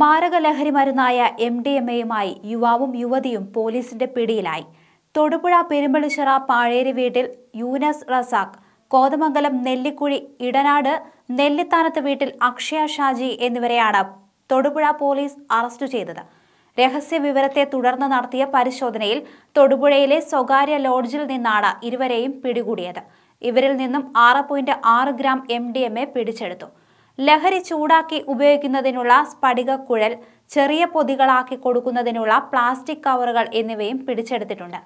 മാരക ലഹരി മരുന്നായ M D M എയുമായി യുവാവും യുവതിയും പോലീസിന്റെ പിടിയിലായി തൊടുപുഴ പെരുമ്പളിശ്ശറ പാഴേരി വീട്ടിൽ യൂനസ് റസാഖ് കോതമംഗലം നെല്ലിക്കുഴി ഇടനാട് നെല്ലിത്താനത്ത് വീട്ടിൽ അക്ഷയ ഷാജി എന്നിവരെയാണ് തൊടുപുഴ പോലീസ് അറസ്റ്റ് ചെയ്തത് രഹസ്യ വിവരത്തെ തുടർന്ന് നടത്തിയ പരിശോധനയിൽ തൊടുപുഴയിലെ സ്വകാര്യ ലോഡ്ജിൽ നിന്നാണ് ഇരുവരെയും പിടികൂടിയത് ഇവരിൽ നിന്നും ആറ് പോയിന്റ് ആറ് gram M D M A പിടിച്ചെടുത്തു ലഹരി ചൂടാക്കി ഉപയോഗിക്കുന്നതിനുള്ള കുഴൽ ചെറിയ പൊതികളാക്കി കൊടുക്കുന്നതിനുള്ള പ്ലാസ്റ്റിക് കവറുകൾ എന്നിവയും പിടിച്ചെടുത്തിട്ടുണ്ട്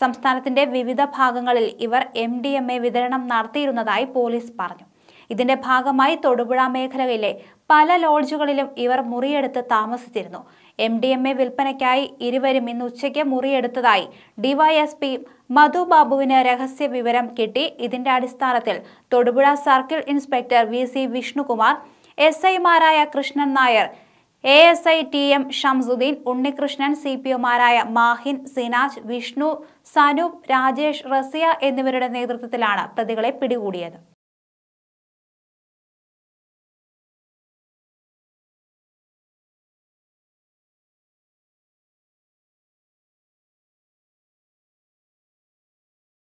സംസ്ഥാനത്തിന്റെ വിവിധ ഭാഗങ്ങളിൽ ഇവർ എം ഡി എം എ വിതരണം നടത്തിയിരുന്നതായി പോലീസ് പറഞ്ഞു ഇതിന്റെ ഭാഗമായി തൊടുപുഴ മേഖലയിലെ പല ലോഡ്ജുകളിലും ഇവർ മുറിയെടുത്ത് താമസിച്ചിരുന്നു എം ഡി എം എ വിൽപ്പനയ്ക്കായി ഇരുവരും ഇന്ന് ഉച്ചയ്ക്ക് മുറിയെടുത്തതായി ഡിവൈഎസ്പി മധു ബാബുവിന് രഹസ്യ വിവരം കിട്ടി ഇതിന്റെ അടിസ്ഥാനത്തിൽ Thodupuzha circle inspector V C Vishnukumar S ഐമാരായ Krishnan Nair A S I T M Shamsuddin Unnikrishnan C P ഒമാരായ മാഹിൻ സിനാജ് വിഷ്ണു സനൂപ് രാജേഷ് റസിയ എന്നിവരുടെ നേതൃത്വത്തിലാണ് പ്രതികളെ പിടികൂടിയത്